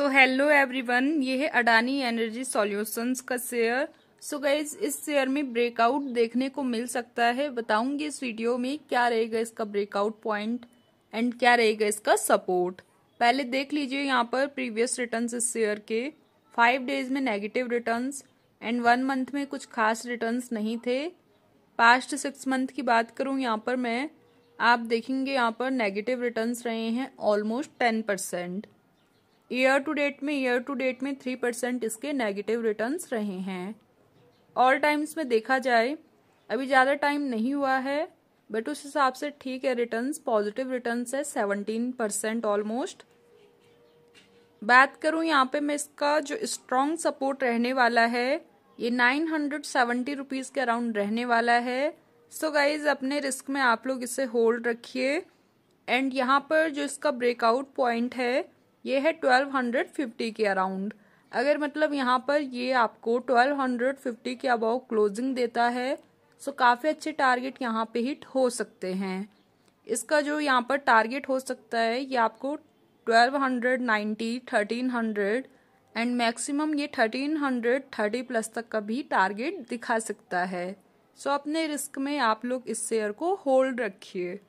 so hello everyone ये है Adani energy solutions का शेयर सो गाइज इस शेयर में ब्रेकआउट देखने को मिल सकता है बताऊंगी इस वीडियो में क्या रहेगा इसका ब्रेकआउट पॉइंट एंड क्या रहेगा इसका सपोर्ट पहले देख लीजिए यहाँ पर प्रीवियस रिटर्न इस शेयर के फाइव डेज में negative return and one month में कुछ खास रिटर्न नहीं थे पास्ट सिक्स मंथ की बात करूँ यहाँ पर मैं आप देखेंगे यहाँ पर नेगेटिव रिटर्न्स रहे हैं almost ten percent year to date में ईयर टू डेट में थ्री परसेंट इसके नेगेटिव रिटर्न्स रहे हैं ऑल टाइम्स में देखा जाए अभी ज़्यादा टाइम नहीं हुआ है बट उस हिसाब से ठीक है रिटर्न्स पॉजिटिव रिटर्न्स है सेवनटीन परसेंट ऑलमोस्ट बात करूं यहाँ पे मैं इसका जो स्ट्रॉन्ग सपोर्ट रहने वाला है ये नाइन हंड्रेड सेवेंटी रुपीज़ के अराउंड रहने वाला है सो so गाइज अपने रिस्क में आप लोग इसे होल्ड रखिए एंड यहाँ पर जो इसका ब्रेकआउट पॉइंट है ये है ट्वेल्व हंड्रेड फिफ्टी के अराउंड अगर मतलब यहाँ पर ये आपको ट्वेल्व हंड्रेड फिफ्टी के अबाउ क्लोजिंग देता है सो काफ़ी अच्छे टारगेट यहाँ पे हिट हो सकते हैं इसका जो यहाँ पर टारगेट हो सकता है ये आपको twelve hundred ninety thirteen hundred and maximum ये थर्टीन हंड्रेड थर्टी प्लस तक का भी टारगेट दिखा सकता है सो so, अपने रिस्क में आप लोग इस शेयर को होल्ड रखिए